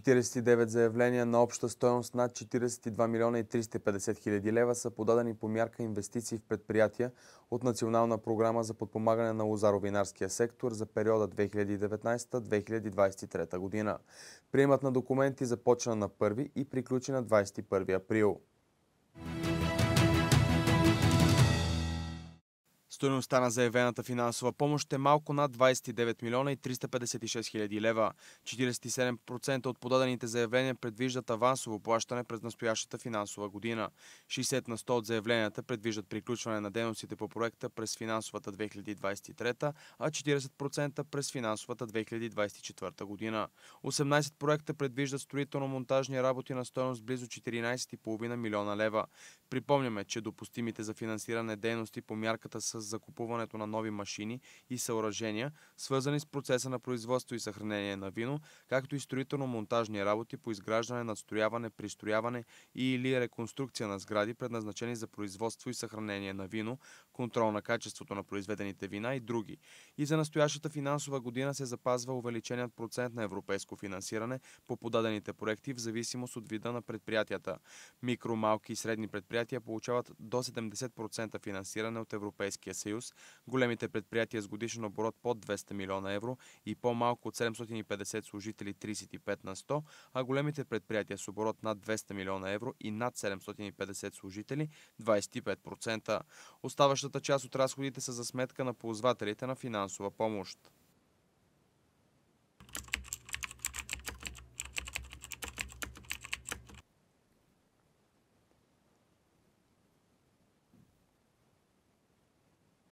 49 заявления на обща стоеност над 42 милиона и 350 хиляди лева са подадени по мярка инвестиции в предприятия от Национална програма за подпомагане на лозаровинарския сектор за периода 2019-2023 година. Приемат на документи започна на 1 и приключи на 21 април. Стоеността на заявената финансова помощ е малко над 29 милиона и 356 хиляди лева. 47% от подадените заявления предвиждат авансово плащане през настоящата финансова година. 60 на 100 от заявленията предвиждат приключване на дейностите по проекта през финансовата 2023, а 40% през финансовата 2024 година. 18 проекта предвиждат строително-монтажни работи на стоеност близо 14,5 милиона лева. Припомняме, че допустимите за финансиране дейности по мярката с закупуването на нови машини и съоръжения, свързани с процеса на производство и съхранение на вино, както и строително-монтажни работи по изграждане, надстрояване, пристрояване и или реконструкция на сгради, предназначени за производство и съхранение на вино, контрол на качеството на произведените вина и други. И за настоящата финансова година се запазва увеличеният процент на европейско финансиране по подадените проекти в зависимост от вида на предприятията. Микро, малки и средни предприятия предприятия получават до 70% финансиране от Европейския съюз, големите предприятия с годишен оборот под 200 милиона евро и по-малко от 750 служители 35 на 100, а големите предприятия с оборот над 200 милиона евро и над 750 служители 25%. Оставащата част от разходите са за сметка на ползвателите на финансова помощ.